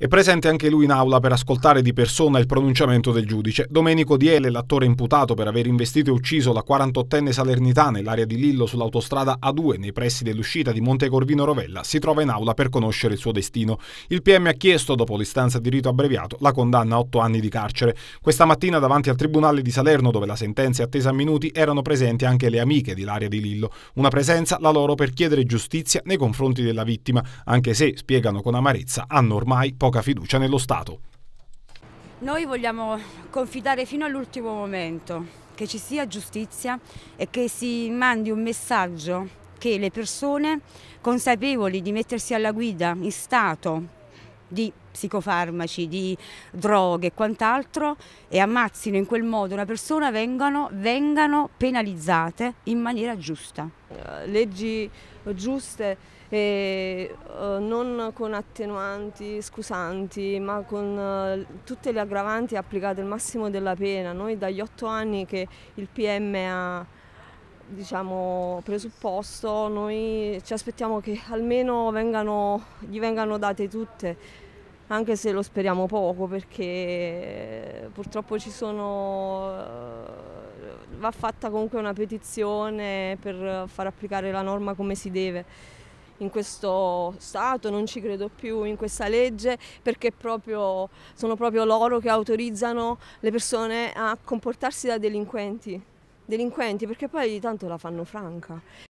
È presente anche lui in aula per ascoltare di persona il pronunciamento del giudice. Domenico Diele, l'attore imputato per aver investito e ucciso la 48enne salernitana nell'area di Lillo sull'autostrada A2 nei pressi dell'uscita di Monte Corvino Rovella, si trova in aula per conoscere il suo destino. Il PM ha chiesto, dopo l'istanza di rito abbreviato, la condanna a 8 anni di carcere. Questa mattina davanti al Tribunale di Salerno, dove la sentenza è attesa a minuti, erano presenti anche le amiche di l'area di Lillo. Una presenza, la loro, per chiedere giustizia nei confronti della vittima, anche se, spiegano con amarezza, hanno ormai poco poca fiducia nello Stato. Noi vogliamo confidare fino all'ultimo momento che ci sia giustizia e che si mandi un messaggio che le persone consapevoli di mettersi alla guida in stato di psicofarmaci, di droghe e quant'altro e ammazzino in quel modo una persona vengano, vengano penalizzate in maniera giusta. Eh, leggi giuste e eh, non con attenuanti, scusanti, ma con eh, tutte le aggravanti applicate al massimo della pena. Noi dagli otto anni che il PM ha diciamo, presupposto, noi ci aspettiamo che almeno vengano, gli vengano date tutte, anche se lo speriamo poco, perché purtroppo ci sono, eh, va fatta comunque una petizione per far applicare la norma come si deve in questo Stato, non ci credo più in questa legge, perché proprio, sono proprio loro che autorizzano le persone a comportarsi da delinquenti delinquenti, perché poi di tanto la fanno franca.